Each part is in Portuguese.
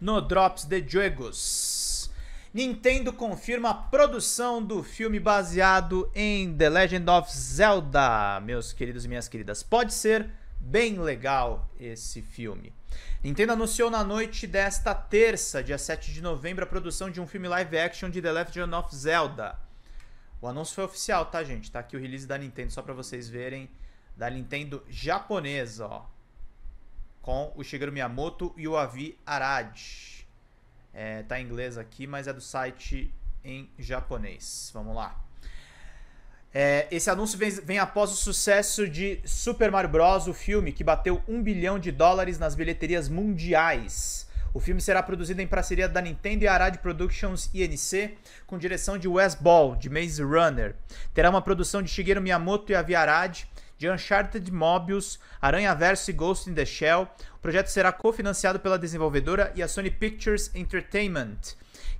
no Drops de jogos, Nintendo confirma a produção do filme baseado em The Legend of Zelda. Meus queridos e minhas queridas, pode ser bem legal esse filme. Nintendo anunciou na noite desta terça, dia 7 de novembro, a produção de um filme live action de The Legend of Zelda. O anúncio foi oficial, tá, gente? Tá aqui o release da Nintendo só para vocês verem da Nintendo japonesa, ó com o Shigeru Miyamoto e o Avi Arad. É, tá em inglês aqui, mas é do site em japonês. Vamos lá. É, esse anúncio vem, vem, após o sucesso de Super Mario Bros., o filme que bateu um bilhão de dólares nas bilheterias mundiais. O filme será produzido em parceria da Nintendo e Arad Productions INC, com direção de Wes Ball, de Maze Runner. Terá uma produção de Shigeru Miyamoto e Avi Arad, de Uncharted Mobius, Aranha Verso e Ghost in the Shell, o projeto será cofinanciado pela desenvolvedora e a Sony Pictures Entertainment,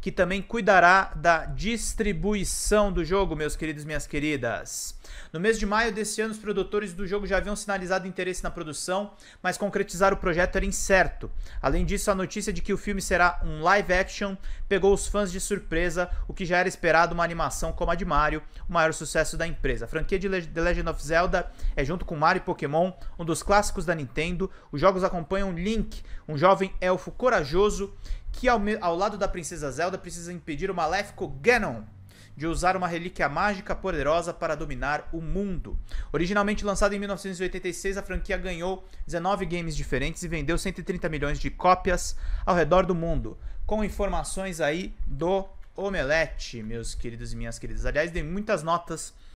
que também cuidará da distribuição do jogo, meus queridos e minhas queridas. No mês de maio desse ano, os produtores do jogo já haviam sinalizado interesse na produção, mas concretizar o projeto era incerto. Além disso, a notícia de que o filme será um live action pegou os fãs de surpresa, o que já era esperado uma animação como a de Mario, o maior sucesso da empresa. A franquia de The Legend of Zelda é, junto com Mario e Pokémon, um dos clássicos da Nintendo. Os jogos acompanham um Link, um jovem elfo corajoso que, ao, ao lado da princesa Zelda, precisa impedir o maléfico Ganon de usar uma relíquia mágica poderosa para dominar o mundo. Originalmente lançada em 1986, a franquia ganhou 19 games diferentes e vendeu 130 milhões de cópias ao redor do mundo. Com informações aí do Omelete, meus queridos e minhas queridas. Aliás, dei muitas notas